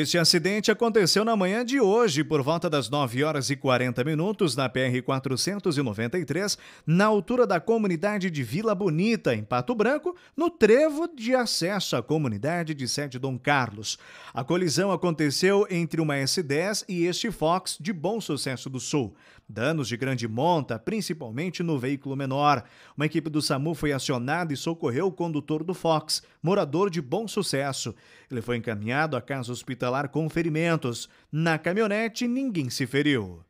Este acidente aconteceu na manhã de hoje, por volta das 9 horas e 40 minutos, na PR-493, na altura da comunidade de Vila Bonita, em Pato Branco, no trevo de acesso à comunidade de Sede Dom Carlos. A colisão aconteceu entre uma S10 e este Fox de Bom Sucesso do Sul. Danos de grande monta, principalmente no veículo menor. Uma equipe do SAMU foi acionada e socorreu o condutor do Fox, morador de Bom Sucesso. Ele foi encaminhado à casa hospitalar com ferimentos. Na caminhonete, ninguém se feriu.